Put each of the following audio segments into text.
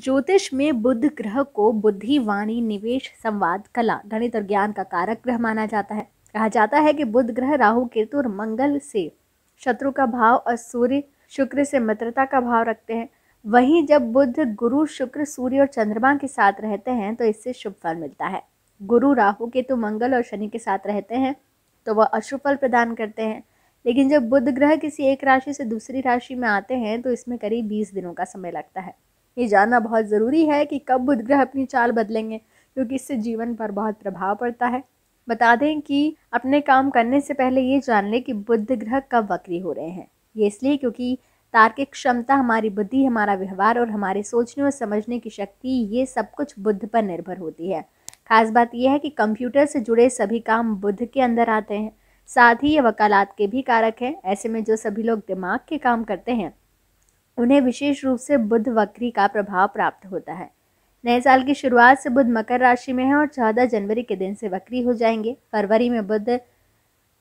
ज्योतिष में बुद्ध ग्रह को बुद्धि वाणी निवेश संवाद कला गणित और ज्ञान का कारक ग्रह माना जाता है कहा जाता है कि बुद्ध ग्रह राहु केतु और मंगल से शत्रु का भाव और सूर्य शुक्र से मित्रता का भाव रखते हैं वहीं जब बुद्ध गुरु शुक्र सूर्य और चंद्रमा के साथ रहते हैं तो इससे शुभ फल मिलता है गुरु राहु केतु मंगल और शनि के साथ रहते हैं तो वह अशुभ फल प्रदान करते हैं लेकिन जब बुध ग्रह किसी एक राशि से दूसरी राशि में आते हैं तो इसमें करीब बीस दिनों का समय लगता है ये जानना बहुत ज़रूरी है कि कब बुध ग्रह अपनी चाल बदलेंगे क्योंकि इससे जीवन पर बहुत प्रभाव पड़ता है बता दें कि अपने काम करने से पहले ये जान लें कि बुध ग्रह कब वक्री हो रहे हैं ये इसलिए क्योंकि तार्किक क्षमता हमारी बुद्धि हमारा व्यवहार और हमारे सोचने और समझने की शक्ति ये सब कुछ बुद्ध पर निर्भर होती है खास बात यह है कि कंप्यूटर से जुड़े सभी काम बुद्ध के अंदर आते हैं साथ ही ये वकालत के भी कारक हैं ऐसे में जो सभी लोग दिमाग के काम करते हैं उन्हें विशेष रूप से बुद्ध वक्री का प्रभाव प्राप्त होता है नए साल की शुरुआत से बुद्ध मकर राशि में है और चौदह जनवरी के दिन से वक्री हो जाएंगे फरवरी में बुद्ध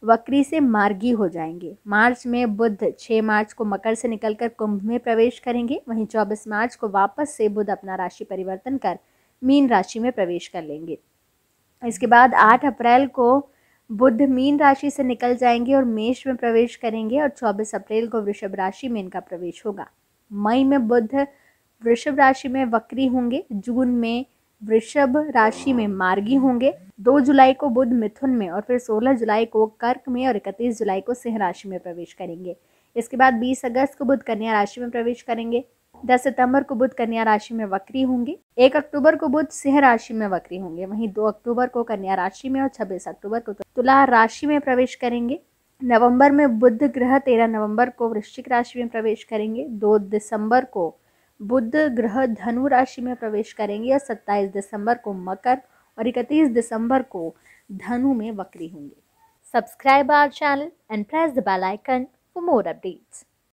वक्री से मार्गी हो जाएंगे मार्च में बुद्ध छः मार्च को मकर से निकलकर कुंभ में प्रवेश करेंगे वहीं चौबीस मार्च को वापस से बुद्ध अपना राशि परिवर्तन कर मीन राशि में प्रवेश कर लेंगे इसके बाद आठ अप्रैल को बुद्ध मीन राशि से निकल जाएंगे और मेष में प्रवेश करेंगे और 24 अप्रैल को वृषभ राशि में इनका प्रवेश होगा मई में बुध वृषभ राशि में वक्री होंगे जून में वृषभ राशि में मार्गी होंगे दो जुलाई को बुध मिथुन में और फिर सोलह जुलाई को कर्क में और इकतीस जुलाई को सिंह राशि में प्रवेश करेंगे इसके बाद बीस अगस्त को बुध कन्या राशि में प्रवेश करेंगे दस सितंबर को बुध कन्या राशि में वक्री होंगे एक अक्टूबर को बुध सिंह राशि में वक्री होंगे वहीं दो अक्टूबर को कन्या राशि में और छब्बीस अक्टूबर को तुला राशि में प्रवेश करेंगे नवंबर में बुध ग्रह तेरह नवंबर को वृश्चिक राशि में प्रवेश करेंगे दो दिसंबर को बुध ग्रह धनु राशि में प्रवेश करेंगे और सत्ताईस दिसंबर को मकर और इकतीस दिसंबर को धनु में वक्री होंगे subscribe our channel and press the bell icon for more updates